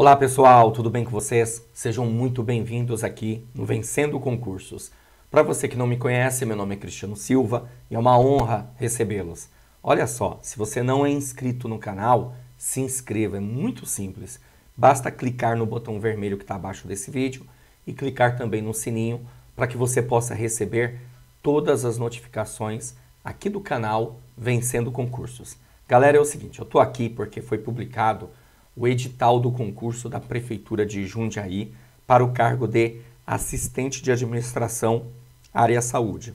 Olá pessoal, tudo bem com vocês? Sejam muito bem-vindos aqui no Vencendo Concursos. Para você que não me conhece, meu nome é Cristiano Silva e é uma honra recebê-los. Olha só, se você não é inscrito no canal, se inscreva, é muito simples. Basta clicar no botão vermelho que está abaixo desse vídeo e clicar também no sininho para que você possa receber todas as notificações aqui do canal Vencendo Concursos. Galera, é o seguinte, eu estou aqui porque foi publicado o edital do concurso da Prefeitura de Jundiaí para o cargo de assistente de administração área saúde.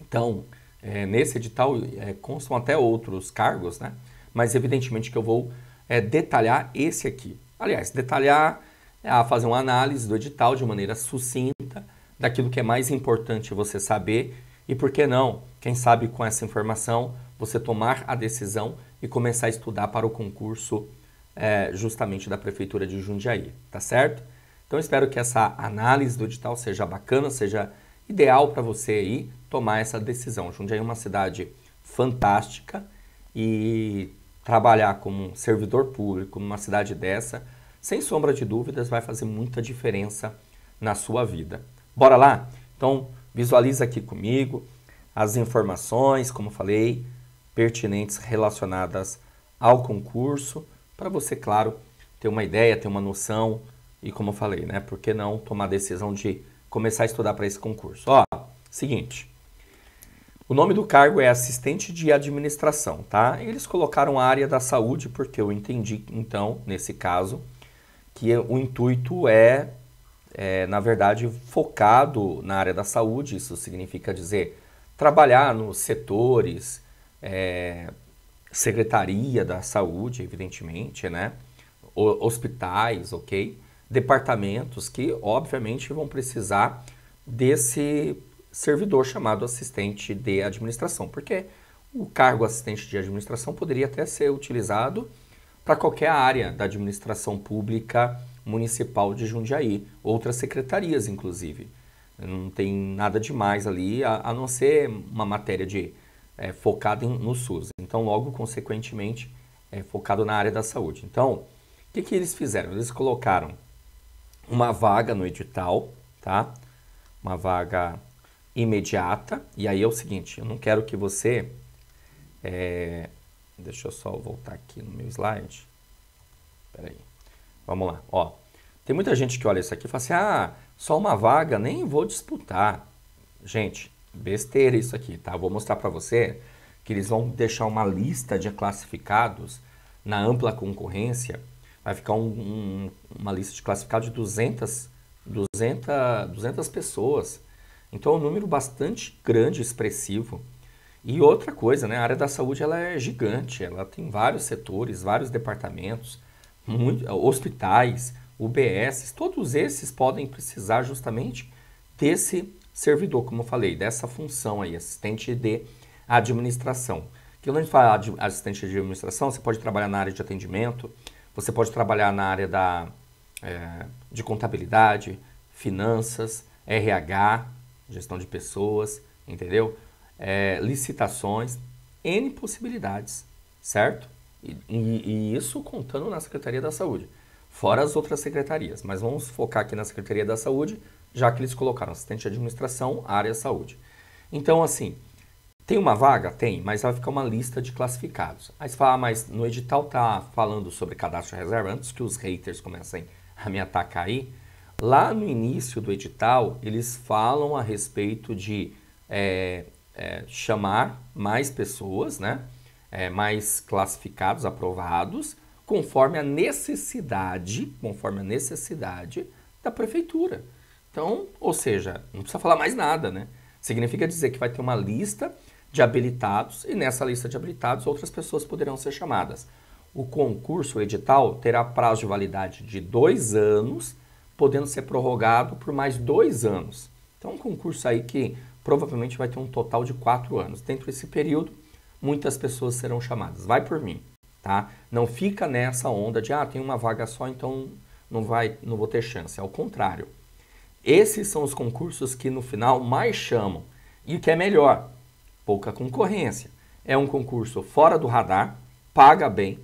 Então, é, nesse edital é, constam até outros cargos, né? Mas evidentemente que eu vou é, detalhar esse aqui. Aliás, detalhar é fazer uma análise do edital de maneira sucinta daquilo que é mais importante você saber e por que não, quem sabe com essa informação você tomar a decisão e começar a estudar para o concurso é, justamente da Prefeitura de Jundiaí, tá certo? Então espero que essa análise do edital seja bacana, seja ideal para você aí tomar essa decisão. Jundiaí é uma cidade fantástica e trabalhar como um servidor público numa cidade dessa, sem sombra de dúvidas, vai fazer muita diferença na sua vida. Bora lá? Então, visualiza aqui comigo as informações, como falei, pertinentes relacionadas ao concurso para você, claro, ter uma ideia, ter uma noção e, como eu falei, né, por que não tomar a decisão de começar a estudar para esse concurso? Ó, seguinte. O nome do cargo é assistente de administração, tá? Eles colocaram a área da saúde porque eu entendi, então, nesse caso, que o intuito é, é, na verdade, focado na área da saúde. Isso significa dizer trabalhar nos setores, é, Secretaria da Saúde, evidentemente, né? O, hospitais, ok? Departamentos que, obviamente, vão precisar desse servidor chamado assistente de administração, porque o cargo assistente de administração poderia até ser utilizado para qualquer área da administração pública municipal de Jundiaí, outras secretarias, inclusive. Não tem nada demais ali, a, a não ser uma matéria de é, focado em, no SUS. Então, logo, consequentemente, é, focado na área da saúde. Então, o que, que eles fizeram? Eles colocaram uma vaga no edital, tá? Uma vaga imediata. E aí é o seguinte, eu não quero que você... É... Deixa eu só voltar aqui no meu slide. Peraí. Vamos lá, ó. Tem muita gente que olha isso aqui e fala assim, ah, só uma vaga, nem vou disputar. Gente, besteira isso aqui, tá? Vou mostrar para você que eles vão deixar uma lista de classificados na ampla concorrência. Vai ficar um, um, uma lista de classificados de 200, 200, 200 pessoas. Então é um número bastante grande, expressivo. E outra coisa, né? A área da saúde ela é gigante, ela tem vários setores, vários departamentos, muito, hospitais, UBS, todos esses podem precisar justamente desse servidor, como eu falei, dessa função aí, assistente de administração. Que quando a gente fala de assistente de administração, você pode trabalhar na área de atendimento, você pode trabalhar na área da, é, de contabilidade, finanças, RH, gestão de pessoas, entendeu? É, licitações, N possibilidades, certo? E, e, e isso contando na Secretaria da Saúde, fora as outras secretarias, mas vamos focar aqui na Secretaria da Saúde, já que eles colocaram assistente de administração, área saúde. Então, assim, tem uma vaga? Tem, mas vai ficar uma lista de classificados. Aí você fala, ah, mas no edital tá falando sobre cadastro de reserva, antes que os haters comecem a me atacar aí. Lá no início do edital, eles falam a respeito de é, é, chamar mais pessoas, né? É, mais classificados, aprovados, conforme a necessidade, conforme a necessidade da prefeitura. Então, ou seja, não precisa falar mais nada, né? Significa dizer que vai ter uma lista de habilitados e nessa lista de habilitados outras pessoas poderão ser chamadas. O concurso o edital terá prazo de validade de dois anos, podendo ser prorrogado por mais dois anos. Então, um concurso aí que provavelmente vai ter um total de quatro anos. Dentro desse período, muitas pessoas serão chamadas. Vai por mim, tá? Não fica nessa onda de, ah, tem uma vaga só, então não, vai, não vou ter chance. Ao contrário. Esses são os concursos que no final mais chamam. E o que é melhor, pouca concorrência. É um concurso fora do radar, paga bem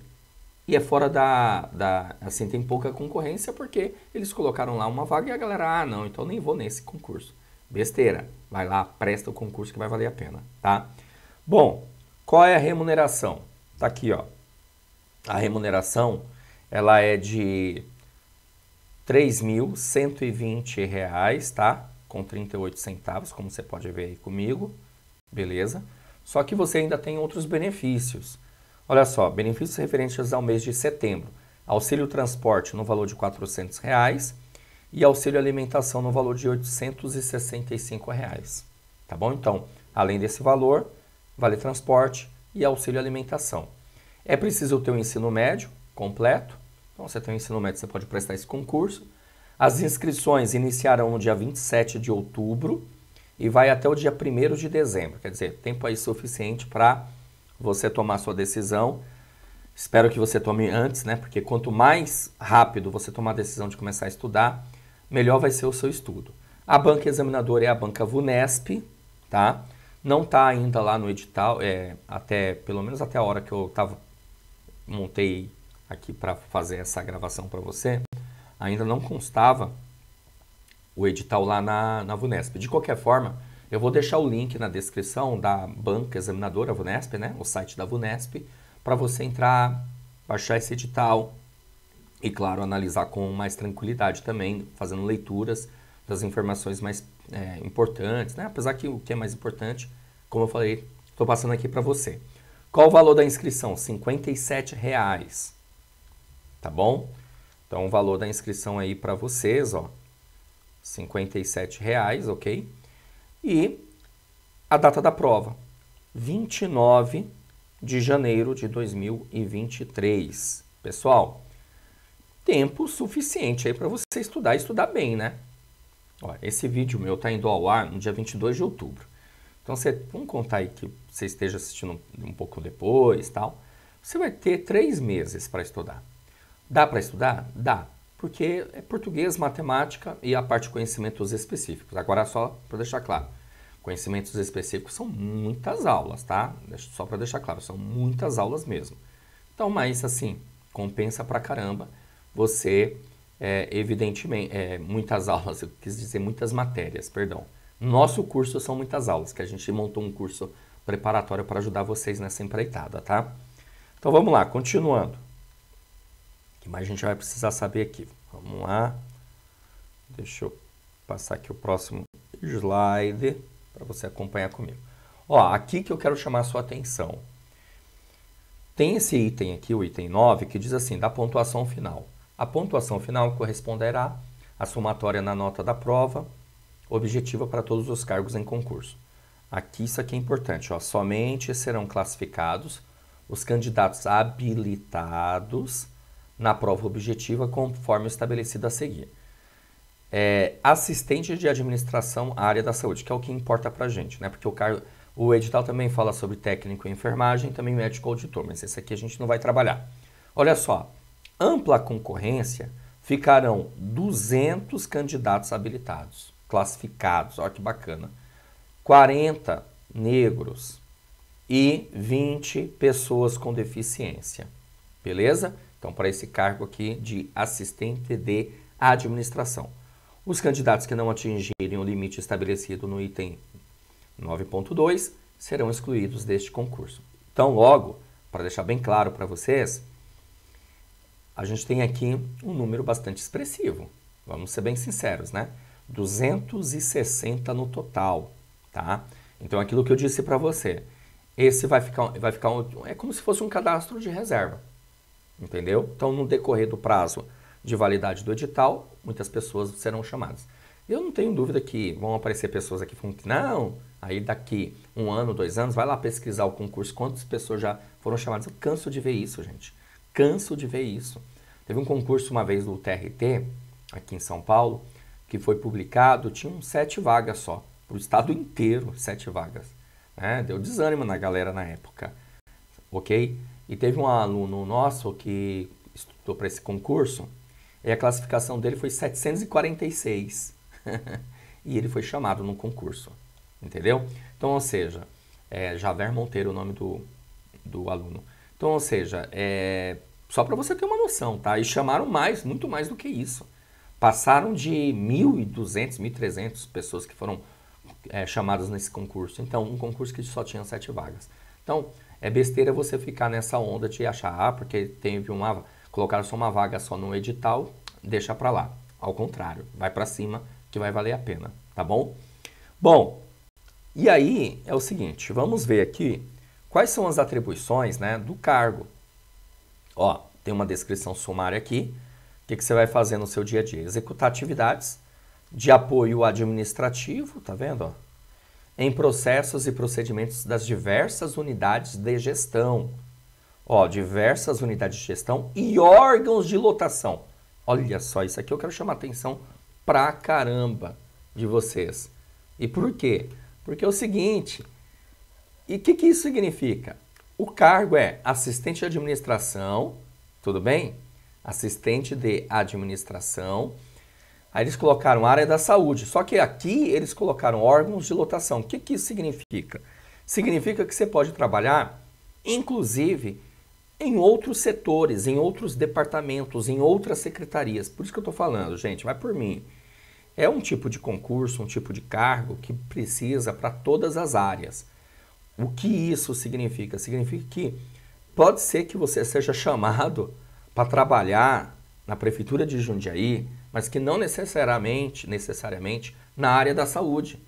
e é fora da, da, Assim, tem pouca concorrência porque eles colocaram lá uma vaga e a galera, ah, não, então nem vou nesse concurso. Besteira. Vai lá, presta o concurso que vai valer a pena, tá? Bom, qual é a remuneração? Tá aqui, ó. A remuneração, ela é de 3.120 reais, tá? Com 38 centavos, como você pode ver aí comigo, beleza? Só que você ainda tem outros benefícios. Olha só, benefícios referentes ao mês de setembro. Auxílio transporte no valor de R$ reais e auxílio alimentação no valor de R$ 865 reais. Tá bom? Então, além desse valor, vale transporte e auxílio alimentação. É preciso ter o um ensino médio completo, então você tem o ensino médio, você pode prestar esse concurso. As inscrições iniciarão no dia 27 de outubro e vai até o dia 1 de dezembro. Quer dizer, tempo aí suficiente para você tomar sua decisão. Espero que você tome antes, né? Porque quanto mais rápido você tomar a decisão de começar a estudar, melhor vai ser o seu estudo. A banca examinadora é a banca VUNESP, tá? Não está ainda lá no edital, é, até pelo menos até a hora que eu tava, montei aqui para fazer essa gravação para você, ainda não constava o edital lá na, na Vunesp. De qualquer forma, eu vou deixar o link na descrição da banca examinadora Vunesp, né? O site da Vunesp, para você entrar, baixar esse edital e, claro, analisar com mais tranquilidade também, fazendo leituras das informações mais é, importantes, né? Apesar que o que é mais importante, como eu falei, estou passando aqui para você. Qual o valor da inscrição? R$ 57,00 tá bom? Então, o valor da inscrição aí para vocês, ó, R$ 57,00, ok? E a data da prova, 29 de janeiro de 2023. Pessoal, tempo suficiente aí para você estudar e estudar bem, né? Ó, esse vídeo meu tá indo ao ar no dia 22 de outubro. Então, você, vamos contar aí que você esteja assistindo um pouco depois tal. Você vai ter três meses para estudar. Dá para estudar? Dá, porque é português, matemática e a parte de conhecimentos específicos. Agora, só para deixar claro, conhecimentos específicos são muitas aulas, tá? Só para deixar claro, são muitas aulas mesmo. Então, mas assim, compensa para caramba você, é, evidentemente, é, muitas aulas, eu quis dizer muitas matérias, perdão. Nosso curso são muitas aulas, que a gente montou um curso preparatório para ajudar vocês nessa empreitada, tá? Então vamos lá, continuando. O que mais a gente vai precisar saber aqui? Vamos lá. Deixa eu passar aqui o próximo slide para você acompanhar comigo. Ó, aqui que eu quero chamar a sua atenção. Tem esse item aqui, o item 9, que diz assim, da pontuação final. A pontuação final corresponderá à somatória na nota da prova, objetiva para todos os cargos em concurso. Aqui isso aqui é importante, ó, somente serão classificados os candidatos habilitados na prova objetiva conforme estabelecido a seguir. É, assistente de administração área da saúde, que é o que importa para a gente, né? Porque o, car... o edital também fala sobre técnico em enfermagem, também médico auditor, mas esse aqui a gente não vai trabalhar. Olha só, ampla concorrência, ficarão 200 candidatos habilitados, classificados, olha que bacana. 40 negros e 20 pessoas com deficiência, beleza? Então, para esse cargo aqui de assistente de administração. Os candidatos que não atingirem o limite estabelecido no item 9.2 serão excluídos deste concurso. Então, logo, para deixar bem claro para vocês, a gente tem aqui um número bastante expressivo. Vamos ser bem sinceros, né? 260 no total, tá? Então, aquilo que eu disse para você, esse vai ficar, vai ficar um, é como se fosse um cadastro de reserva entendeu? Então, no decorrer do prazo de validade do edital, muitas pessoas serão chamadas. Eu não tenho dúvida que vão aparecer pessoas aqui falando que não, aí daqui um ano, dois anos, vai lá pesquisar o concurso, quantas pessoas já foram chamadas. Eu canso de ver isso, gente. Canso de ver isso. Teve um concurso uma vez do TRT, aqui em São Paulo, que foi publicado, tinham sete vagas só, para o estado inteiro, sete vagas. Né? Deu desânimo na galera na época, ok? E teve um aluno nosso que estudou para esse concurso e a classificação dele foi 746. e ele foi chamado no concurso, entendeu? Então, ou seja, é Javer Monteiro é o nome do, do aluno. Então, ou seja, é, só para você ter uma noção, tá? E chamaram mais, muito mais do que isso. Passaram de 1.200, 1.300 pessoas que foram é, chamadas nesse concurso. Então, um concurso que só tinha sete vagas. Então, é besteira você ficar nessa onda de achar, ah, porque teve uma. colocaram só uma vaga só no edital, deixa para lá. Ao contrário, vai para cima que vai valer a pena, tá bom? Bom, e aí é o seguinte, vamos ver aqui quais são as atribuições né, do cargo. Ó, tem uma descrição sumária aqui. O que, que você vai fazer no seu dia a dia? Executar atividades de apoio administrativo, tá vendo? Ó? em processos e procedimentos das diversas unidades de gestão. Ó, diversas unidades de gestão e órgãos de lotação. Olha só, isso aqui eu quero chamar a atenção pra caramba de vocês. E por quê? Porque é o seguinte, e o que, que isso significa? O cargo é assistente de administração, tudo bem? Assistente de administração Aí eles colocaram área da saúde, só que aqui eles colocaram órgãos de lotação. O que, que isso significa? Significa que você pode trabalhar, inclusive, em outros setores, em outros departamentos, em outras secretarias. Por isso que eu estou falando, gente, vai por mim. É um tipo de concurso, um tipo de cargo que precisa para todas as áreas. O que isso significa? Significa que pode ser que você seja chamado para trabalhar na prefeitura de Jundiaí, mas que não necessariamente, necessariamente na área da saúde.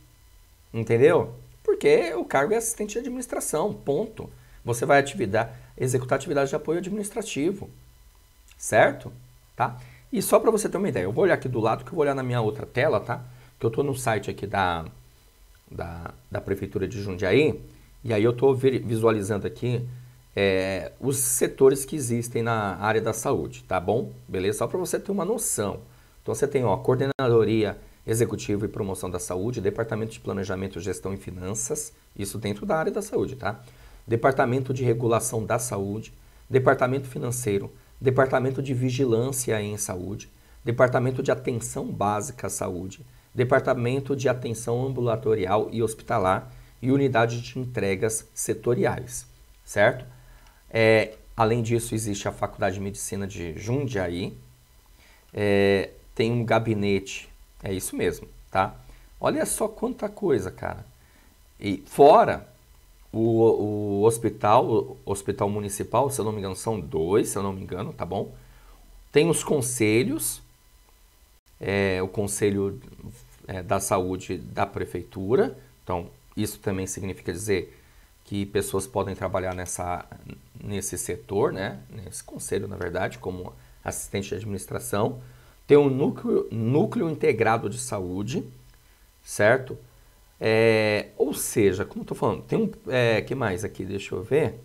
Entendeu? Porque o cargo é assistente de administração, ponto. Você vai atividade, executar atividade de apoio administrativo. Certo? Tá? E só para você ter uma ideia, eu vou olhar aqui do lado que eu vou olhar na minha outra tela, tá? Que eu estou no site aqui da, da, da, Prefeitura de Jundiaí, e aí eu estou visualizando aqui é, os setores que existem na área da saúde, tá bom? Beleza? Só para você ter uma noção. Então você tem ó, coordenadoria executiva e promoção da saúde, departamento de planejamento, gestão e finanças, isso dentro da área da saúde, tá? Departamento de regulação da saúde, departamento financeiro, departamento de vigilância em saúde, departamento de atenção básica à saúde, departamento de atenção ambulatorial e hospitalar e unidade de entregas setoriais, certo? É, além disso, existe a Faculdade de Medicina de Jundiaí, é, tem um gabinete. É isso mesmo, tá? Olha só quanta coisa, cara. E fora o, o hospital, o hospital municipal, se eu não me engano, são dois, se eu não me engano, tá bom? Tem os conselhos, é, o conselho é, da saúde da prefeitura. Então, isso também significa dizer que pessoas podem trabalhar nessa, nesse setor, né? Nesse conselho, na verdade, como assistente de administração. Tem um núcleo, núcleo integrado de saúde, certo? É, ou seja, como eu estou falando, tem um. É, que mais aqui? Deixa eu ver.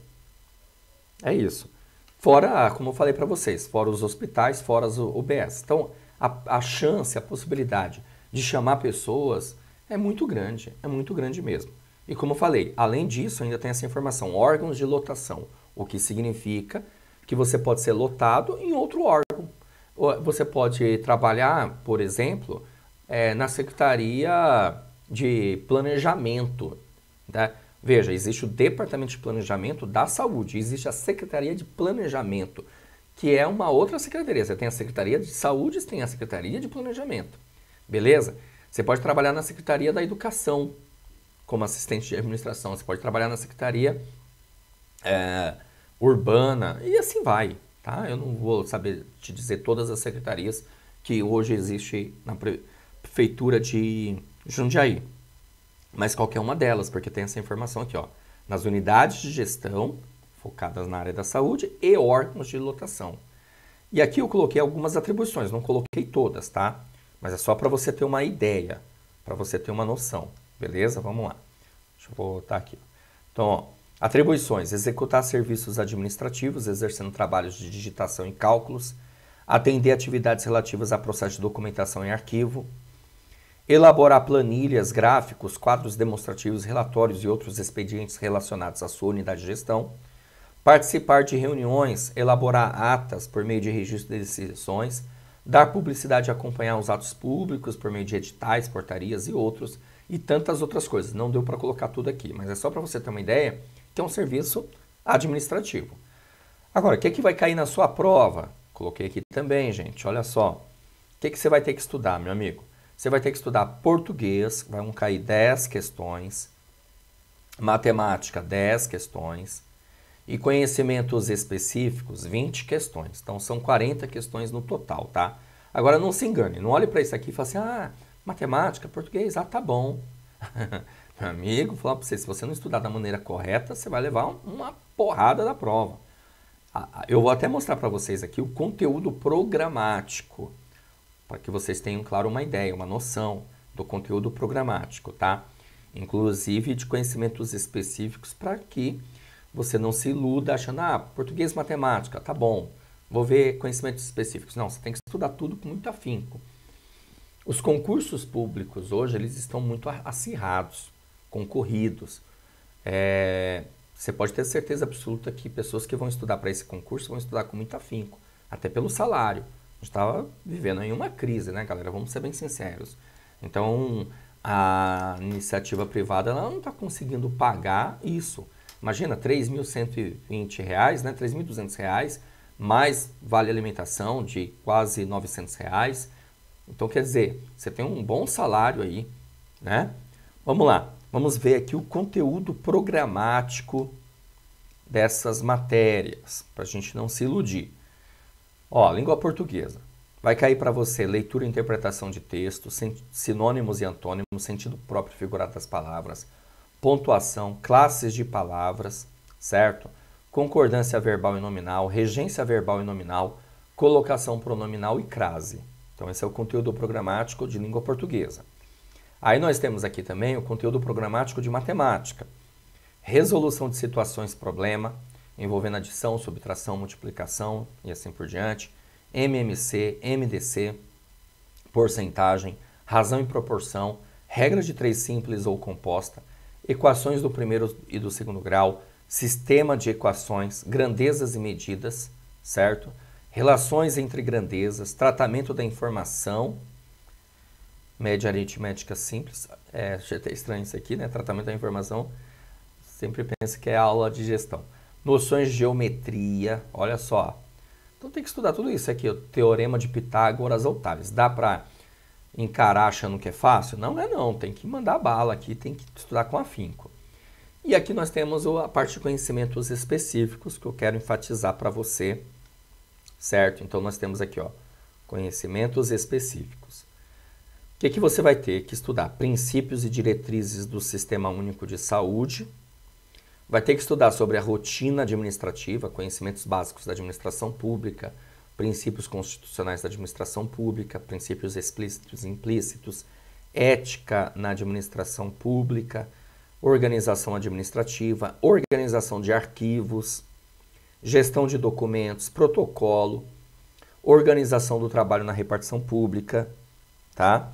É isso. Fora, como eu falei para vocês, fora os hospitais, fora as UBS. Então, a, a chance, a possibilidade de chamar pessoas é muito grande, é muito grande mesmo. E como eu falei, além disso, ainda tem essa informação: órgãos de lotação, o que significa que você pode ser lotado em outro órgão. Você pode trabalhar, por exemplo, é, na Secretaria de Planejamento. Tá? Veja, existe o Departamento de Planejamento da Saúde, existe a Secretaria de Planejamento, que é uma outra secretaria. Você tem a Secretaria de Saúde, você tem a Secretaria de Planejamento. Beleza? Você pode trabalhar na Secretaria da Educação como assistente de administração, você pode trabalhar na Secretaria é, Urbana e assim vai. Tá? Eu não vou saber te dizer todas as secretarias que hoje existe na prefeitura de Jundiaí, mas qualquer uma delas, porque tem essa informação aqui, ó, nas unidades de gestão focadas na área da saúde e órgãos de lotação. E aqui eu coloquei algumas atribuições, não coloquei todas, tá? Mas é só para você ter uma ideia, para você ter uma noção, beleza? Vamos lá. Deixa eu voltar aqui. Então, ó, Atribuições: executar serviços administrativos, exercendo trabalhos de digitação e cálculos, atender atividades relativas a processo de documentação e arquivo, elaborar planilhas, gráficos, quadros demonstrativos, relatórios e outros expedientes relacionados à sua unidade de gestão, participar de reuniões, elaborar atas por meio de registro de decisões, dar publicidade e acompanhar os atos públicos por meio de editais, portarias e outros, e tantas outras coisas. Não deu para colocar tudo aqui, mas é só para você ter uma ideia que é um serviço administrativo. Agora, o que, é que vai cair na sua prova? Coloquei aqui também, gente, olha só. O que, é que você vai ter que estudar, meu amigo? Você vai ter que estudar português, vão cair 10 questões, matemática, 10 questões, e conhecimentos específicos, 20 questões. Então, são 40 questões no total, tá? Agora, não se engane, não olhe para isso aqui e fale assim, ah, matemática, português, ah, tá bom. Amigo, vou falar para você, se você não estudar da maneira correta, você vai levar uma porrada da prova. Eu vou até mostrar para vocês aqui o conteúdo programático, para que vocês tenham, claro, uma ideia, uma noção do conteúdo programático, tá? Inclusive de conhecimentos específicos para que você não se iluda achando, ah, português matemática, tá bom, vou ver conhecimentos específicos. Não, você tem que estudar tudo com muito afinco. Os concursos públicos hoje, eles estão muito acirrados concorridos. É, você pode ter certeza absoluta que pessoas que vão estudar para esse concurso vão estudar com muito afinco, até pelo salário. A gente estava vivendo em uma crise, né, galera? Vamos ser bem sinceros. Então, a iniciativa privada ela não está conseguindo pagar isso. Imagina, R$ 3.120, né, R$ reais mais vale alimentação de quase R$ 900. Reais. Então, quer dizer, você tem um bom salário aí, né? Vamos lá. Vamos ver aqui o conteúdo programático dessas matérias, para a gente não se iludir. Ó, língua portuguesa. Vai cair para você leitura e interpretação de texto, sinônimos e antônimos, sentido próprio figurado das palavras, pontuação, classes de palavras, certo? Concordância verbal e nominal, regência verbal e nominal, colocação pronominal e crase. Então, esse é o conteúdo programático de língua portuguesa. Aí nós temos aqui também o conteúdo programático de matemática, resolução de situações problema, envolvendo adição, subtração, multiplicação e assim por diante, MMC, MDC, porcentagem, razão e proporção, regra de três simples ou composta, equações do primeiro e do segundo grau, sistema de equações, grandezas e medidas, certo? Relações entre grandezas, tratamento da informação média aritmética simples. É, até estranho isso aqui, né? Tratamento da informação. Sempre pensa que é aula de gestão. Noções de geometria, olha só. Então tem que estudar tudo isso aqui, o teorema de Pitágoras Otávio. Dá para encarar achando que é fácil? Não é não, tem que mandar bala aqui, tem que estudar com afinco. E aqui nós temos a parte de conhecimentos específicos que eu quero enfatizar para você, certo? Então nós temos aqui, ó, conhecimentos específicos o que você vai ter que estudar princípios e diretrizes do Sistema Único de Saúde, vai ter que estudar sobre a rotina administrativa, conhecimentos básicos da administração pública, princípios constitucionais da administração pública, princípios explícitos e implícitos, ética na administração pública, organização administrativa, organização de arquivos, gestão de documentos, protocolo, organização do trabalho na repartição pública, tá?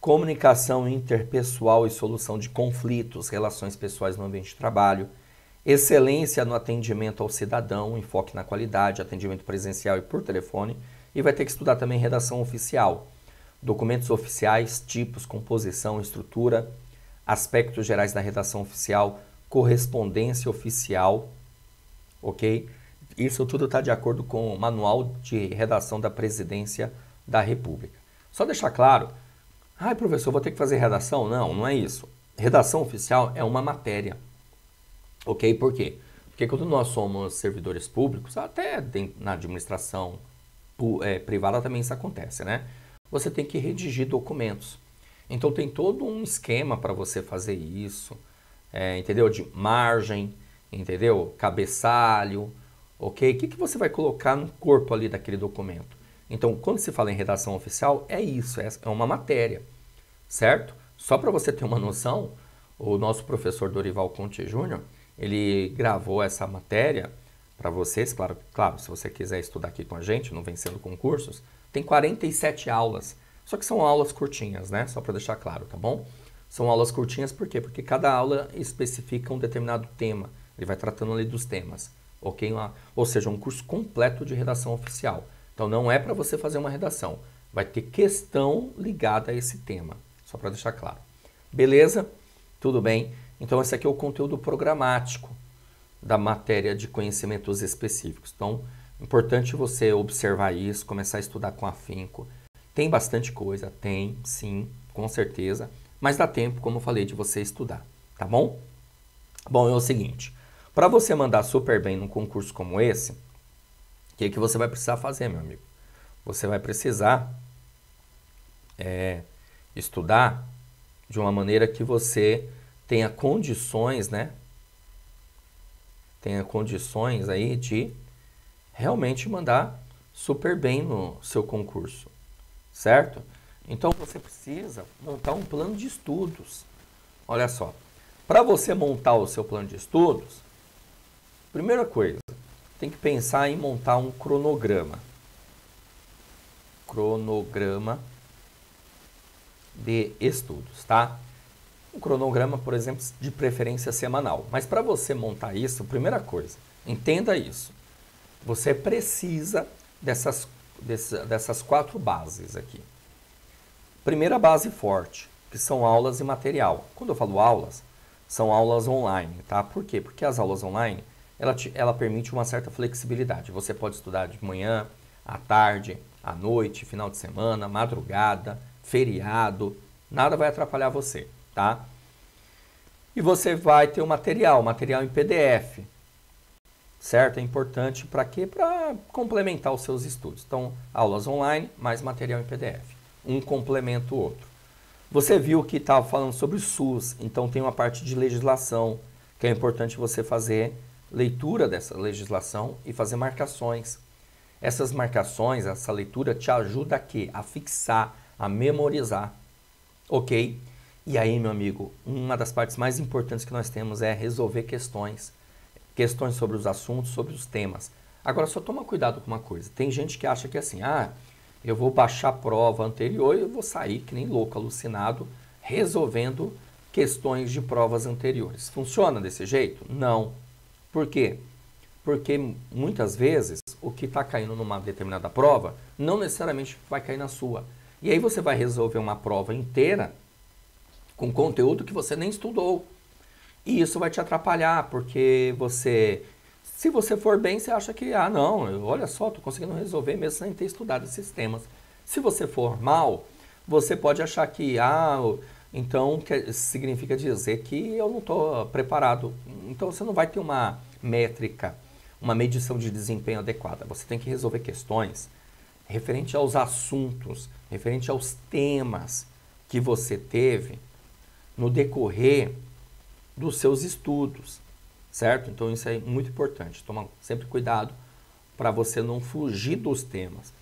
comunicação interpessoal e solução de conflitos, relações pessoais no ambiente de trabalho, excelência no atendimento ao cidadão, enfoque na qualidade, atendimento presencial e por telefone, e vai ter que estudar também redação oficial, documentos oficiais, tipos, composição, estrutura, aspectos gerais da redação oficial, correspondência oficial, ok? Isso tudo está de acordo com o Manual de Redação da Presidência da República. Só deixar claro Ai, professor, vou ter que fazer redação? Não, não é isso. Redação oficial é uma matéria. Ok? Por quê? Porque quando nós somos servidores públicos, até na administração é, privada também isso acontece, né? Você tem que redigir documentos. Então tem todo um esquema para você fazer isso, é, entendeu? De margem, entendeu? Cabeçalho, ok? O que, que você vai colocar no corpo ali daquele documento? Então, quando se fala em redação oficial, é isso, é, é uma matéria, certo? Só para você ter uma noção, o nosso professor Dorival Conte Júnior, ele gravou essa matéria para vocês, claro, claro, se você quiser estudar aqui com a gente, no Vencendo Concursos, tem 47 aulas, só que são aulas curtinhas, né? Só para deixar claro, tá bom? São aulas curtinhas por quê? Porque cada aula especifica um determinado tema, ele vai tratando ali dos temas, ok? Ou seja, um curso completo de redação oficial. Então não é para você fazer uma redação, vai ter questão ligada a esse tema, só para deixar claro. Beleza? Tudo bem? Então esse aqui é o conteúdo programático da matéria de conhecimentos específicos. Então, importante você observar isso, começar a estudar com afinco. Tem bastante coisa, tem, sim, com certeza, mas dá tempo, como eu falei, de você estudar, tá bom? Bom, é o seguinte, para você mandar super bem num concurso como esse, que é que você vai precisar fazer, meu amigo? Você vai precisar é, estudar de uma maneira que você tenha condições, né? Tenha condições aí de realmente mandar super bem no seu concurso, certo? Então você precisa montar um plano de estudos. Olha só, para você montar o seu plano de estudos, primeira coisa, tem que pensar em montar um cronograma. Cronograma de estudos, tá? Um cronograma, por exemplo, de preferência semanal. Mas para você montar isso, primeira coisa, entenda isso. Você precisa dessas, dessas quatro bases aqui. Primeira base forte, que são aulas e material. Quando eu falo aulas, são aulas online, tá? Por quê? Porque as aulas online ela, te, ela permite uma certa flexibilidade. Você pode estudar de manhã, à tarde, à noite, final de semana, madrugada, feriado, nada vai atrapalhar você, tá? E você vai ter o material, material em PDF, certo? É importante para quê? Para complementar os seus estudos. Então, aulas online mais material em PDF. Um complementa o outro. Você viu que estava falando sobre o SUS, então tem uma parte de legislação que é importante você fazer leitura dessa legislação e fazer marcações. Essas marcações, essa leitura te ajuda a quê? A fixar, a memorizar. OK? E aí, meu amigo, uma das partes mais importantes que nós temos é resolver questões, questões sobre os assuntos, sobre os temas. Agora só toma cuidado com uma coisa. Tem gente que acha que é assim, ah, eu vou baixar a prova anterior e eu vou sair que nem louco, alucinado, resolvendo questões de provas anteriores. Funciona desse jeito? Não. Por quê? Porque muitas vezes o que está caindo numa determinada prova não necessariamente vai cair na sua. E aí você vai resolver uma prova inteira com conteúdo que você nem estudou. E isso vai te atrapalhar, porque você, se você for bem, você acha que, ah, não, olha só, estou conseguindo resolver mesmo sem ter estudado esses temas. Se você for mal, você pode achar que, ah, então, que, significa dizer que eu não estou preparado. Então, você não vai ter uma métrica, uma medição de desempenho adequada. Você tem que resolver questões referente aos assuntos, referente aos temas que você teve no decorrer dos seus estudos, certo? Então, isso é muito importante. Toma sempre cuidado para você não fugir dos temas,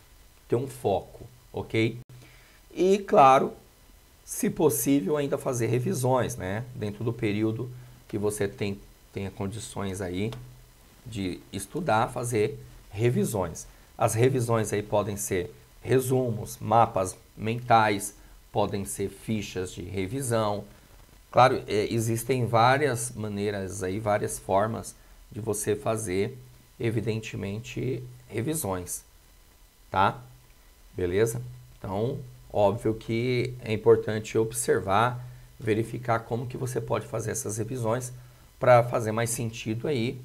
ter um foco, ok? E, claro, se possível ainda fazer revisões, né, dentro do período que você tem tenha condições aí de estudar, fazer revisões. As revisões aí podem ser resumos, mapas mentais, podem ser fichas de revisão. Claro, é, existem várias maneiras aí, várias formas de você fazer, evidentemente, revisões, tá? Beleza? Então, Óbvio que é importante observar, verificar como que você pode fazer essas revisões para fazer mais sentido aí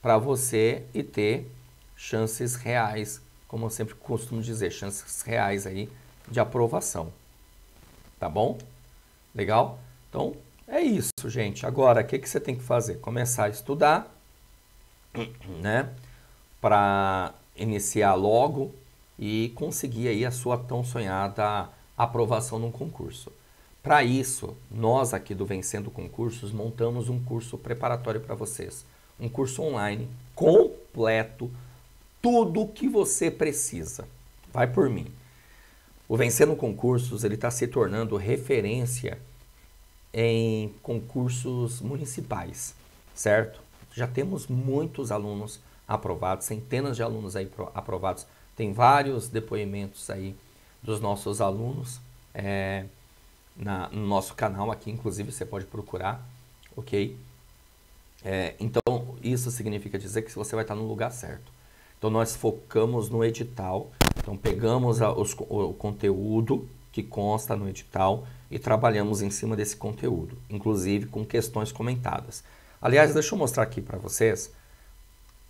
para você e ter chances reais, como eu sempre costumo dizer, chances reais aí de aprovação. Tá bom? Legal? Então, é isso, gente. Agora, o que, que você tem que fazer? Começar a estudar, né? Para iniciar logo e conseguir aí a sua tão sonhada aprovação num concurso. Para isso, nós aqui do Vencendo Concursos montamos um curso preparatório para vocês, um curso online completo, tudo o que você precisa. Vai por mim. O Vencendo Concursos ele está se tornando referência em concursos municipais, certo? Já temos muitos alunos aprovados, centenas de alunos aí aprovados tem vários depoimentos aí dos nossos alunos é, na, no nosso canal aqui, inclusive você pode procurar, ok? É, então, isso significa dizer que você vai estar no lugar certo. Então, nós focamos no edital, então pegamos a, os, o conteúdo que consta no edital e trabalhamos em cima desse conteúdo, inclusive com questões comentadas. Aliás, deixa eu mostrar aqui para vocês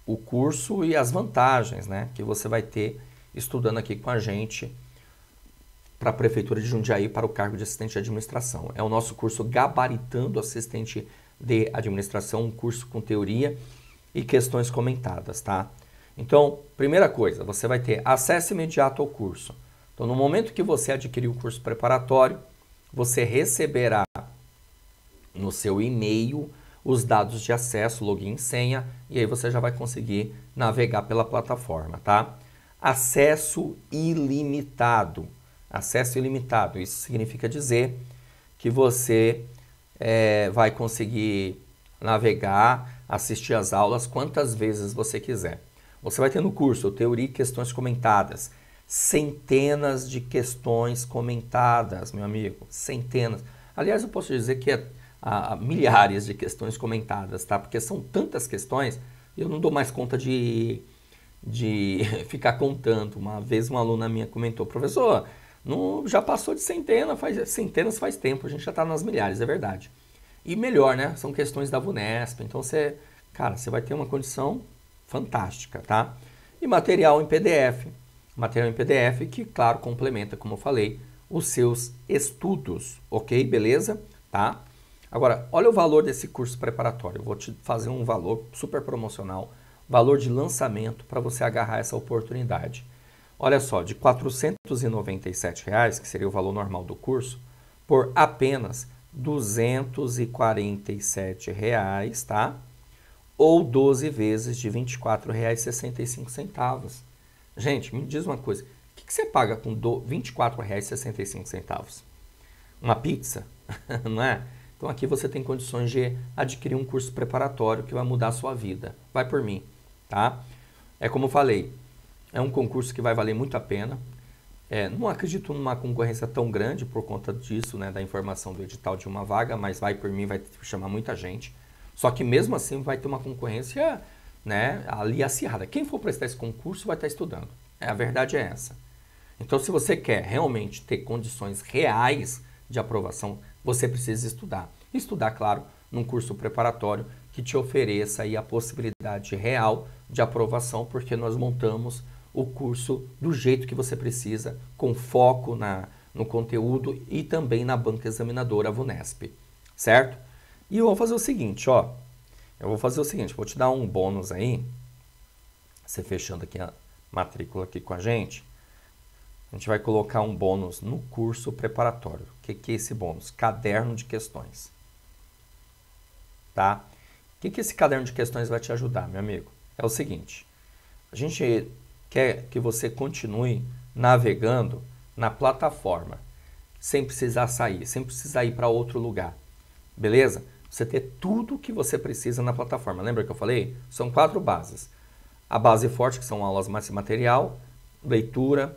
o curso e as vantagens né, que você vai ter estudando aqui com a gente para a Prefeitura de Jundiaí para o cargo de assistente de administração. É o nosso curso Gabaritando Assistente de Administração, um curso com teoria e questões comentadas, tá? Então, primeira coisa, você vai ter acesso imediato ao curso. Então, no momento que você adquirir o curso preparatório, você receberá no seu e-mail os dados de acesso, login e senha, e aí você já vai conseguir navegar pela plataforma, tá? Acesso ilimitado. Acesso ilimitado, isso significa dizer que você é, vai conseguir navegar, assistir às aulas quantas vezes você quiser. Você vai ter no curso teoria e questões comentadas. Centenas de questões comentadas, meu amigo. Centenas. Aliás, eu posso dizer que é a milhares de questões comentadas, tá? Porque são tantas questões, eu não dou mais conta de, de ficar contando. Uma vez uma aluna minha comentou, professor, não, já passou de centena, faz, centenas faz tempo, a gente já está nas milhares, é verdade. E melhor, né? São questões da Vunesp, então você, cara, você vai ter uma condição fantástica, tá? E material em PDF, material em PDF que, claro, complementa, como eu falei, os seus estudos, ok? Beleza? Tá? Agora, olha o valor desse curso preparatório. Eu vou te fazer um valor super promocional, valor de lançamento para você agarrar essa oportunidade. Olha só, de R$ 497, reais, que seria o valor normal do curso, por apenas R$ 247, reais, tá? Ou 12 vezes de R$ 24,65. Gente, me diz uma coisa, o que, que você paga com R$ 24,65? Uma pizza, não é? Então aqui você tem condições de adquirir um curso preparatório que vai mudar a sua vida. Vai por mim, tá? É como eu falei, é um concurso que vai valer muito a pena. É, não acredito numa concorrência tão grande por conta disso, né, da informação do edital de uma vaga, mas vai por mim, vai chamar muita gente. Só que mesmo assim vai ter uma concorrência né, ali acirrada. Quem for prestar esse concurso vai estar estudando. É, a verdade é essa. Então, se você quer realmente ter condições reais de aprovação você precisa estudar. Estudar, claro, num curso preparatório que te ofereça aí a possibilidade real de aprovação, porque nós montamos o curso do jeito que você precisa, com foco na, no conteúdo e também na banca examinadora VUNESP, certo? E eu vou fazer o seguinte, ó. Eu vou fazer o seguinte, vou te dar um bônus aí, você fechando aqui a matrícula aqui com a gente a gente vai colocar um bônus no curso preparatório. O que, que é esse bônus? Caderno de questões. Tá? O que, que esse caderno de questões vai te ajudar, meu amigo? É o seguinte: a gente quer que você continue navegando na plataforma, sem precisar sair, sem precisar ir para outro lugar. Beleza? Você ter tudo o que você precisa na plataforma. Lembra que eu falei? São quatro bases. A base forte, que são aulas mais material, leitura,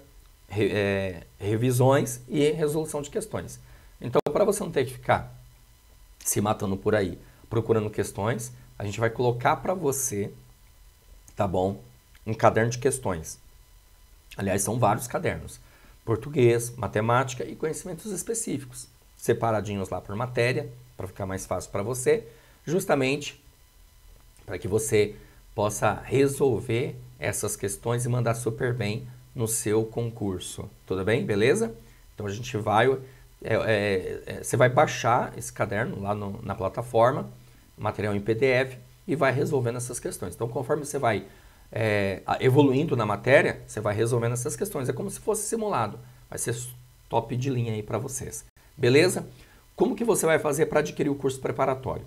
é, revisões e resolução de questões. Então, para você não ter que ficar se matando por aí procurando questões, a gente vai colocar para você, tá bom? Um caderno de questões. Aliás, são vários cadernos: português, matemática e conhecimentos específicos, separadinhos lá por matéria, para ficar mais fácil para você, justamente para que você possa resolver essas questões e mandar super bem no seu concurso. Tudo bem? Beleza? Então a gente vai. É, é, é, você vai baixar esse caderno lá no, na plataforma, material em PDF, e vai resolvendo essas questões. Então, conforme você vai é, evoluindo na matéria, você vai resolvendo essas questões. É como se fosse simulado. Vai ser top de linha aí para vocês. Beleza? Como que você vai fazer para adquirir o curso preparatório?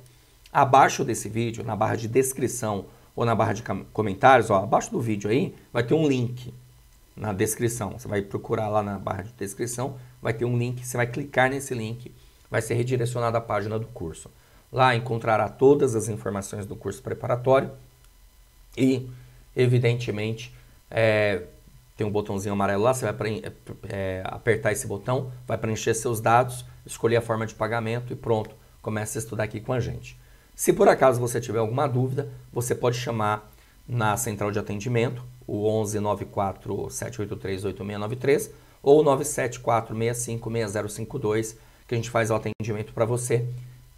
Abaixo desse vídeo, na barra de descrição ou na barra de comentários, ó, abaixo do vídeo aí, vai ter um link na descrição. Você vai procurar lá na barra de descrição, vai ter um link, você vai clicar nesse link, vai ser redirecionado à página do curso. Lá encontrará todas as informações do curso preparatório e, evidentemente, é, tem um botãozinho amarelo lá, você vai é, apertar esse botão, vai preencher seus dados, escolher a forma de pagamento e pronto, começa a estudar aqui com a gente. Se por acaso você tiver alguma dúvida, você pode chamar na central de atendimento o 11 94 783 8693 ou 974 65 6052, que a gente faz o atendimento para você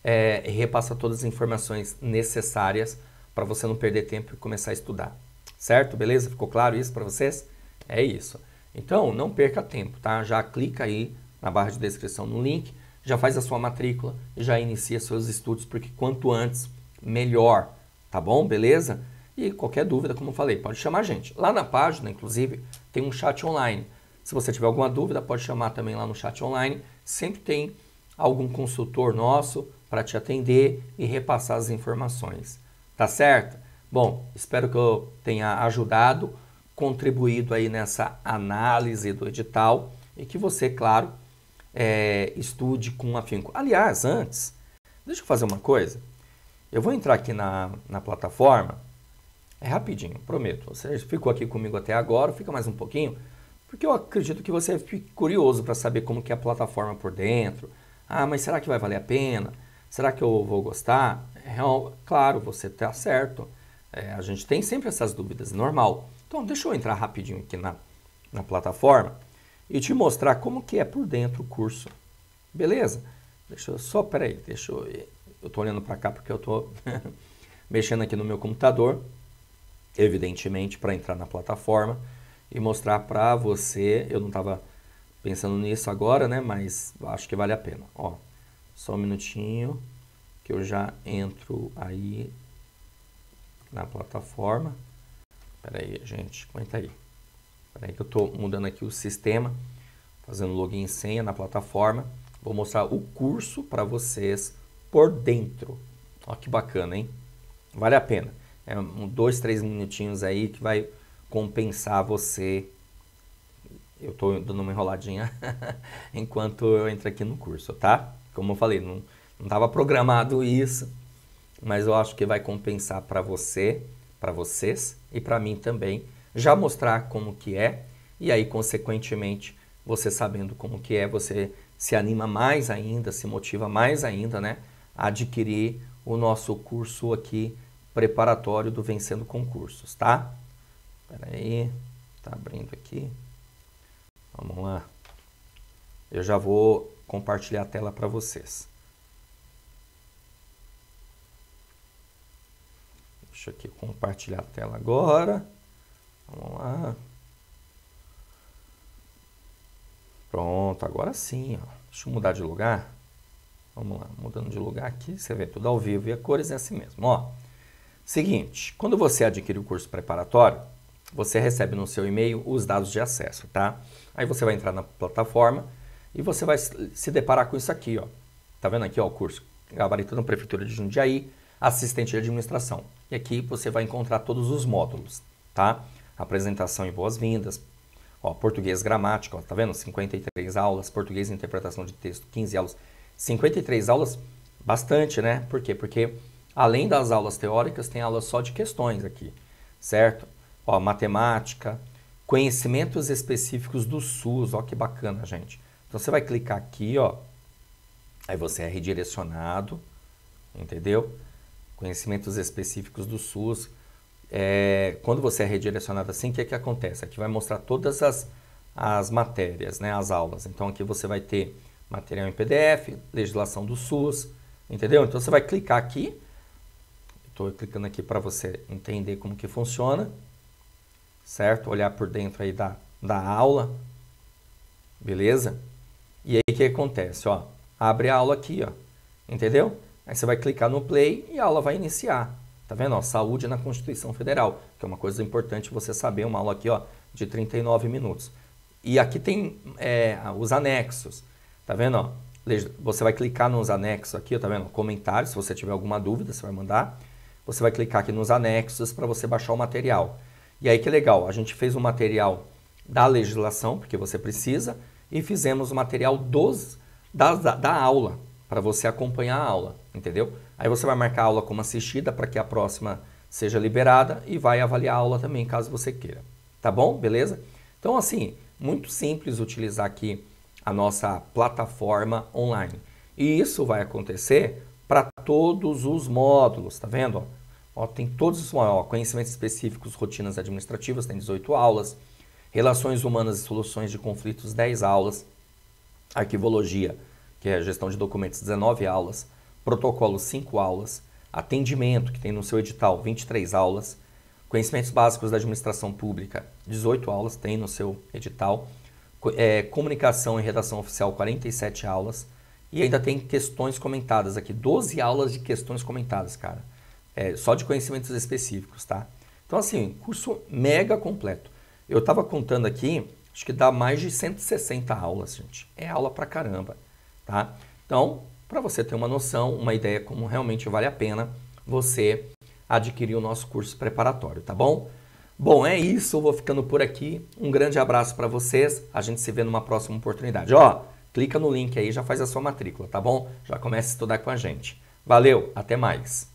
é, e repassa todas as informações necessárias para você não perder tempo e começar a estudar. Certo? Beleza? Ficou claro isso para vocês? É isso. Então, não perca tempo, tá? Já clica aí na barra de descrição no link, já faz a sua matrícula, já inicia seus estudos, porque quanto antes, melhor, tá bom? Beleza? E qualquer dúvida, como eu falei, pode chamar a gente. Lá na página, inclusive, tem um chat online. Se você tiver alguma dúvida, pode chamar também lá no chat online. Sempre tem algum consultor nosso para te atender e repassar as informações. Tá certo? Bom, espero que eu tenha ajudado, contribuído aí nessa análise do edital e que você, claro, é, estude com afinco. Aliás, antes, deixa eu fazer uma coisa. Eu vou entrar aqui na, na plataforma é rapidinho, prometo. Você ficou aqui comigo até agora, fica mais um pouquinho, porque eu acredito que você fique curioso para saber como que é a plataforma por dentro. Ah, mas será que vai valer a pena? Será que eu vou gostar? É, claro, você está certo. É, a gente tem sempre essas dúvidas, normal. Então, deixa eu entrar rapidinho aqui na, na plataforma e te mostrar como que é por dentro o curso. Beleza? Deixa eu só, peraí, deixa eu... Eu tô olhando para cá porque eu tô mexendo aqui no meu computador evidentemente, para entrar na plataforma e mostrar para você. Eu não estava pensando nisso agora, né? Mas acho que vale a pena. Ó, só um minutinho que eu já entro aí na plataforma. Pera aí, gente, aguenta aí. Pera aí que eu estou mudando aqui o sistema, fazendo login e senha na plataforma. Vou mostrar o curso para vocês por dentro. Ó que bacana, hein? Vale a pena. É um, dois, três minutinhos aí que vai compensar você. Eu estou dando uma enroladinha enquanto eu entro aqui no curso, tá? Como eu falei, não estava programado isso, mas eu acho que vai compensar para você, para vocês e para mim também, já mostrar como que é e aí consequentemente você sabendo como que é, você se anima mais ainda, se motiva mais ainda, né, a adquirir o nosso curso aqui preparatório do Vencendo Concursos, tá? Pera aí, tá abrindo aqui. Vamos lá. Eu já vou compartilhar a tela para vocês. Deixa aqui compartilhar a tela agora. Vamos lá. Pronto, agora sim. Ó. Deixa eu mudar de lugar. Vamos lá, mudando de lugar aqui, você vê tudo ao vivo e a cores é assim mesmo, ó. Seguinte, quando você adquire o curso preparatório, você recebe no seu e-mail os dados de acesso, tá? Aí você vai entrar na plataforma e você vai se deparar com isso aqui, ó. Tá vendo aqui, ó, o curso Gabarito na Prefeitura de Jundiaí, assistente de administração. E aqui você vai encontrar todos os módulos, tá? Apresentação e boas-vindas, ó, português gramática, ó, tá vendo? 53 aulas, português interpretação de texto, 15 aulas. 53 aulas, bastante, né? Por quê? Porque Além das aulas teóricas, tem aula só de questões aqui, certo? Ó, matemática, conhecimentos específicos do SUS, ó que bacana, gente. Então você vai clicar aqui, ó. Aí você é redirecionado, entendeu? Conhecimentos específicos do SUS. É, quando você é redirecionado assim, o que, é que acontece? Aqui vai mostrar todas as, as matérias, né, as aulas. Então aqui você vai ter material em PDF, legislação do SUS, entendeu? Então você vai clicar aqui, Estou clicando aqui para você entender como que funciona, certo? Olhar por dentro aí da, da aula, beleza? E aí o que acontece, ó? Abre a aula aqui, ó, entendeu? Aí você vai clicar no play e a aula vai iniciar. Tá vendo? Ó, saúde na Constituição Federal, que é uma coisa importante você saber, uma aula aqui ó, de 39 minutos. E aqui tem é, os anexos, tá vendo? Ó? Você vai clicar nos anexos aqui, tá vendo? Comentários. se você tiver alguma dúvida, você vai mandar. Você vai clicar aqui nos anexos para você baixar o material. E aí que legal, a gente fez o um material da legislação, porque você precisa, e fizemos o material dos, da, da, da aula, para você acompanhar a aula, entendeu? Aí você vai marcar a aula como assistida para que a próxima seja liberada e vai avaliar a aula também, caso você queira. Tá bom? Beleza? Então, assim, muito simples utilizar aqui a nossa plataforma online. E isso vai acontecer todos os módulos, tá vendo? Ó, tem todos os módulos, conhecimentos específicos, rotinas administrativas, tem 18 aulas, relações humanas e soluções de conflitos, 10 aulas, arquivologia, que é gestão de documentos, 19 aulas, protocolo, 5 aulas, atendimento, que tem no seu edital, 23 aulas, conhecimentos básicos da administração pública, 18 aulas, tem no seu edital, é, comunicação e redação oficial, 47 aulas, e ainda tem questões comentadas aqui. 12 aulas de questões comentadas, cara. É, só de conhecimentos específicos, tá? Então, assim, curso mega completo. Eu estava contando aqui, acho que dá mais de 160 aulas, gente. É aula pra caramba, tá? Então, para você ter uma noção, uma ideia como realmente vale a pena você adquirir o nosso curso preparatório, tá bom? Bom, é isso, vou ficando por aqui. Um grande abraço para vocês. A gente se vê numa próxima oportunidade. Ó, Clica no link aí e já faz a sua matrícula, tá bom? Já começa a estudar com a gente. Valeu, até mais!